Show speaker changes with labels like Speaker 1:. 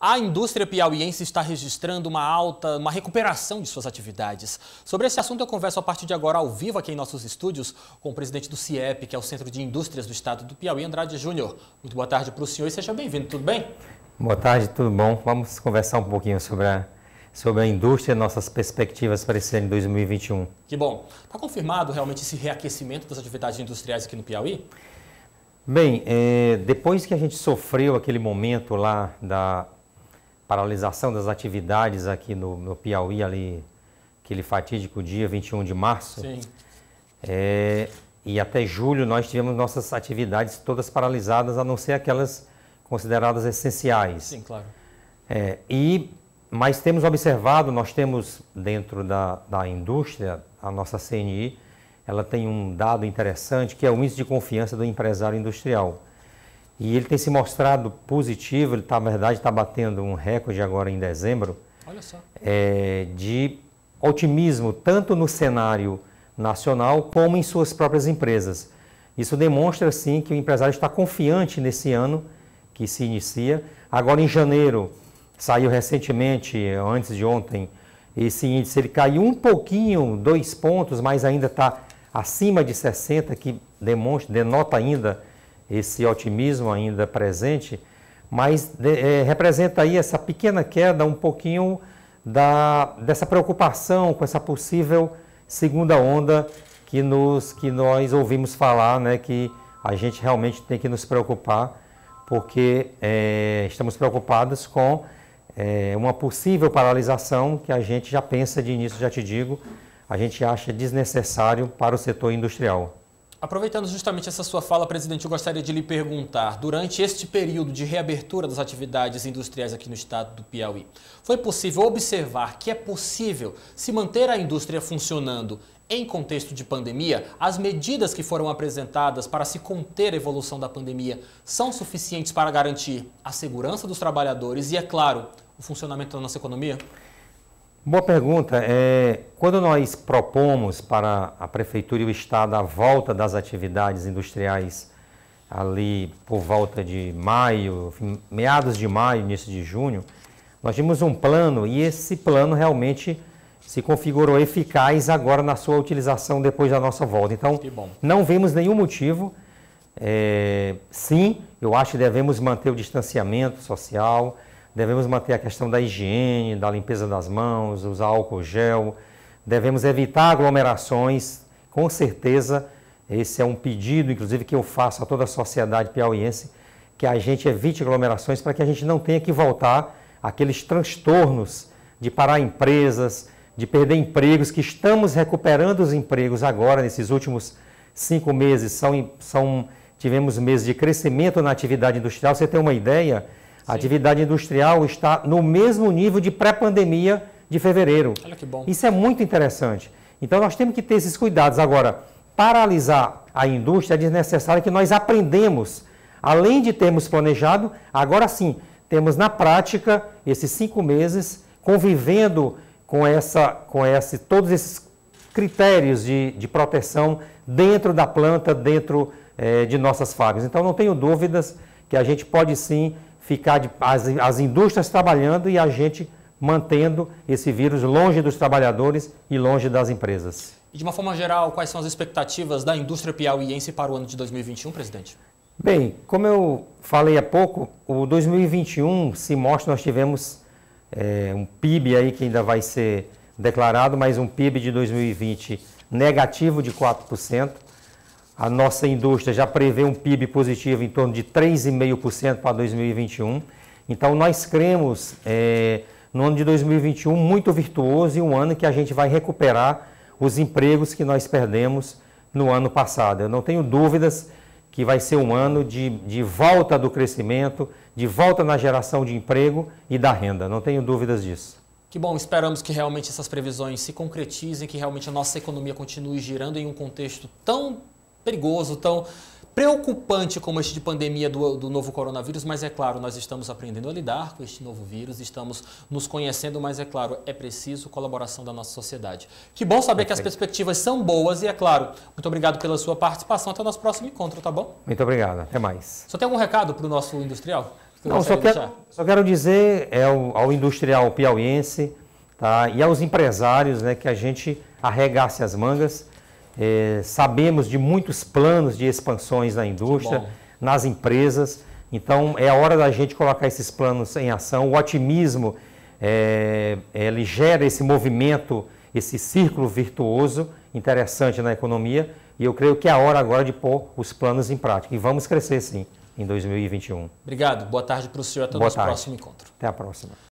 Speaker 1: A indústria piauiense está registrando uma alta, uma recuperação de suas atividades. Sobre esse assunto eu converso a partir de agora ao vivo aqui em nossos estúdios com o presidente do CIEP, que é o Centro de Indústrias do Estado do Piauí, Andrade Júnior. Muito boa tarde para o senhor e seja bem-vindo, tudo bem?
Speaker 2: Boa tarde, tudo bom? Vamos conversar um pouquinho sobre a, sobre a indústria nossas perspectivas para esse ano de 2021.
Speaker 1: Que bom. Está confirmado realmente esse reaquecimento das atividades industriais aqui no Piauí?
Speaker 2: Bem, é, depois que a gente sofreu aquele momento lá da paralisação das atividades aqui no, no Piauí, ali, aquele fatídico dia 21 de março. Sim. É, e até julho nós tivemos nossas atividades todas paralisadas, a não ser aquelas consideradas essenciais. Sim, claro. É, e, mas temos observado, nós temos dentro da, da indústria, a nossa CNI, ela tem um dado interessante que é o índice de confiança do empresário industrial. E ele tem se mostrado positivo, ele está, na verdade está batendo um recorde agora em dezembro. Olha só. É, de otimismo, tanto no cenário nacional como em suas próprias empresas. Isso demonstra, sim, que o empresário está confiante nesse ano que se inicia. Agora, em janeiro, saiu recentemente, antes de ontem, esse índice ele caiu um pouquinho, dois pontos, mas ainda está acima de 60, que demonstra, denota ainda esse otimismo ainda presente, mas é, representa aí essa pequena queda um pouquinho da, dessa preocupação com essa possível segunda onda que, nos, que nós ouvimos falar, né, que a gente realmente tem que nos preocupar, porque é, estamos preocupados com é, uma possível paralisação que a gente já pensa de início, já te digo, a gente acha desnecessário para o setor industrial.
Speaker 1: Aproveitando justamente essa sua fala, presidente, eu gostaria de lhe perguntar: durante este período de reabertura das atividades industriais aqui no estado do Piauí, foi possível observar que é possível se manter a indústria funcionando em contexto de pandemia? As medidas que foram apresentadas para se conter a evolução da pandemia são suficientes para garantir a segurança dos trabalhadores e, é claro, o funcionamento da nossa economia?
Speaker 2: Boa pergunta. É, quando nós propomos para a Prefeitura e o Estado a volta das atividades industriais ali por volta de maio, meados de maio, início de junho, nós tínhamos um plano e esse plano realmente se configurou eficaz agora na sua utilização depois da nossa volta. Então, não vemos nenhum motivo. É, sim, eu acho que devemos manter o distanciamento social, Devemos manter a questão da higiene, da limpeza das mãos, usar álcool gel. Devemos evitar aglomerações. Com certeza, esse é um pedido, inclusive, que eu faço a toda a sociedade piauiense, que a gente evite aglomerações para que a gente não tenha que voltar àqueles transtornos de parar empresas, de perder empregos, que estamos recuperando os empregos agora, nesses últimos cinco meses. São, são, tivemos meses de crescimento na atividade industrial. Você tem uma ideia? A atividade industrial está no mesmo nível de pré-pandemia de fevereiro. Olha que bom. Isso é muito interessante. Então nós temos que ter esses cuidados. Agora, paralisar a indústria é desnecessário que nós aprendemos. Além de termos planejado, agora sim, temos na prática esses cinco meses convivendo com, essa, com esse, todos esses critérios de, de proteção dentro da planta, dentro eh, de nossas fábricas. Então não tenho dúvidas que a gente pode sim ficar de, as, as indústrias trabalhando e a gente mantendo esse vírus longe dos trabalhadores e longe das empresas.
Speaker 1: E de uma forma geral, quais são as expectativas da indústria piauiense para o ano de 2021, presidente?
Speaker 2: Bem, como eu falei há pouco, o 2021 se mostra, nós tivemos é, um PIB aí que ainda vai ser declarado, mas um PIB de 2020 negativo de 4%. A nossa indústria já prevê um PIB positivo em torno de 3,5% para 2021. Então, nós cremos é, no ano de 2021 muito virtuoso e um ano que a gente vai recuperar os empregos que nós perdemos no ano passado. Eu não tenho dúvidas que vai ser um ano de, de volta do crescimento, de volta na geração de emprego e da renda. Não tenho dúvidas disso.
Speaker 1: Que bom, esperamos que realmente essas previsões se concretizem, que realmente a nossa economia continue girando em um contexto tão perigoso, tão preocupante como este de pandemia do, do, novo coronavírus, mas é claro, nós estamos aprendendo a lidar com este novo vírus, estamos nos conhecendo, mas é claro, é preciso colaboração da nossa sociedade. Que bom saber Perfeito. que as perspectivas são boas e é claro, muito obrigado pela sua participação. Até o nosso próximo encontro, tá bom?
Speaker 2: Muito obrigado, até mais.
Speaker 1: Só tem algum recado para o nosso industrial? Que Não, só quero,
Speaker 2: só quero, dizer é, ao, ao industrial piauiense tá, e aos empresários né, que a gente arregasse as mangas é, sabemos de muitos planos de expansões na indústria, nas empresas. Então é a hora da gente colocar esses planos em ação. O otimismo é, ele gera esse movimento, esse círculo virtuoso interessante na economia. E eu creio que é a hora agora de pôr os planos em prática. E vamos crescer sim em 2021.
Speaker 1: Obrigado. Boa tarde para o senhor. Até o nosso próximo encontro.
Speaker 2: Até a próxima.